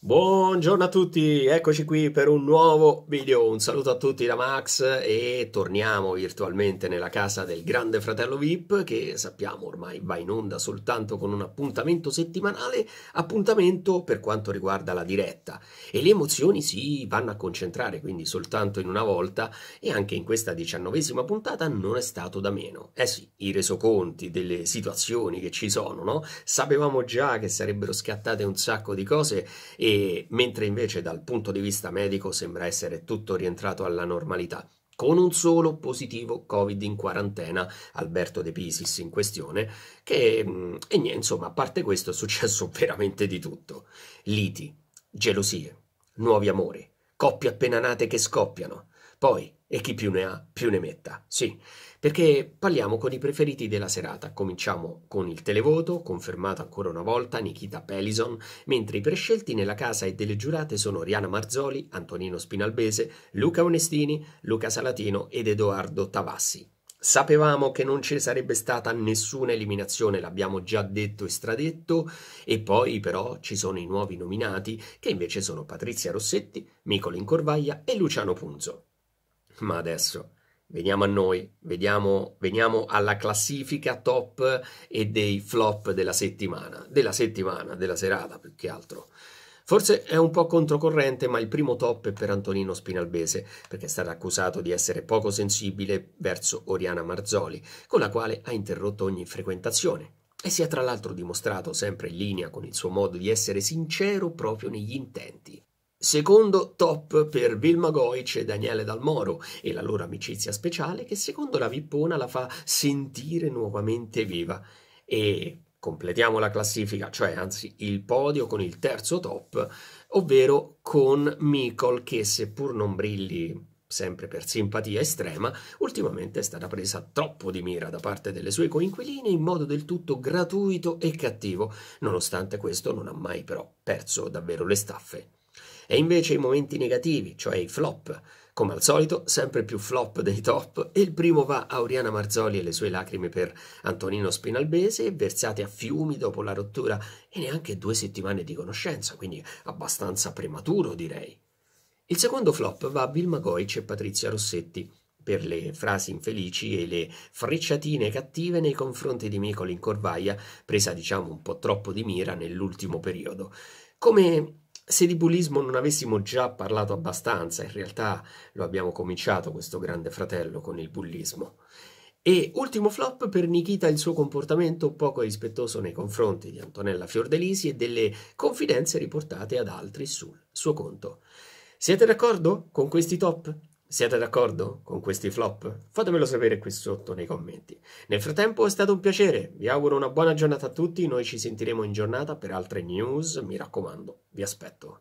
Buongiorno a tutti, eccoci qui per un nuovo video. Un saluto a tutti da Max e torniamo virtualmente nella casa del Grande Fratello VIP che sappiamo ormai va in onda soltanto con un appuntamento settimanale, appuntamento per quanto riguarda la diretta. E le emozioni si vanno a concentrare quindi soltanto in una volta e anche in questa diciannovesima puntata non è stato da meno. Eh sì, i resoconti delle situazioni che ci sono, no? Sapevamo già che sarebbero scattate un sacco di cose e e mentre invece dal punto di vista medico sembra essere tutto rientrato alla normalità con un solo positivo Covid in quarantena, Alberto De Pisis in questione, che, mm, e niente, insomma, a parte questo è successo veramente di tutto. Liti, gelosie, nuovi amori, coppie appena nate che scoppiano, poi, e chi più ne ha, più ne metta. Sì, perché parliamo con i preferiti della serata. Cominciamo con il televoto, confermato ancora una volta Nikita Pelison, mentre i prescelti nella casa e delle giurate sono Riana Marzoli, Antonino Spinalbese, Luca Onestini, Luca Salatino ed Edoardo Tavassi. Sapevamo che non ci sarebbe stata nessuna eliminazione, l'abbiamo già detto e stradetto, e poi però ci sono i nuovi nominati, che invece sono Patrizia Rossetti, Nicolo Corvaglia e Luciano Punzo. Ma adesso veniamo a noi, veniamo, veniamo alla classifica top e dei flop della settimana, della settimana, della serata più che altro. Forse è un po' controcorrente, ma il primo top è per Antonino Spinalbese, perché è stato accusato di essere poco sensibile verso Oriana Marzoli, con la quale ha interrotto ogni frequentazione. E si è tra l'altro dimostrato sempre in linea con il suo modo di essere sincero proprio negli intenti. Secondo top per Bill Goic e Daniele Dalmoro e la loro amicizia speciale che secondo la Vippona la fa sentire nuovamente viva. E completiamo la classifica, cioè anzi il podio con il terzo top, ovvero con Mikol che seppur non brilli sempre per simpatia estrema, ultimamente è stata presa troppo di mira da parte delle sue coinquiline in modo del tutto gratuito e cattivo, nonostante questo non ha mai però perso davvero le staffe. E invece i momenti negativi, cioè i flop. Come al solito, sempre più flop dei top, e il primo va a Oriana Marzoli e le sue lacrime per Antonino Spinalbese, versate a fiumi dopo la rottura e neanche due settimane di conoscenza, quindi abbastanza prematuro direi. Il secondo flop va a Vilma Goic e Patrizia Rossetti, per le frasi infelici e le frecciatine cattive nei confronti di Micoli in Corvaia, presa diciamo un po' troppo di mira nell'ultimo periodo. Come se di bullismo non avessimo già parlato abbastanza, in realtà lo abbiamo cominciato questo grande fratello con il bullismo. E ultimo flop per Nikita il suo comportamento poco rispettoso nei confronti di Antonella Fiordelisi e delle confidenze riportate ad altri sul suo conto. Siete d'accordo con questi top? Siete d'accordo con questi flop? Fatemelo sapere qui sotto nei commenti. Nel frattempo è stato un piacere, vi auguro una buona giornata a tutti, noi ci sentiremo in giornata per altre news, mi raccomando, vi aspetto.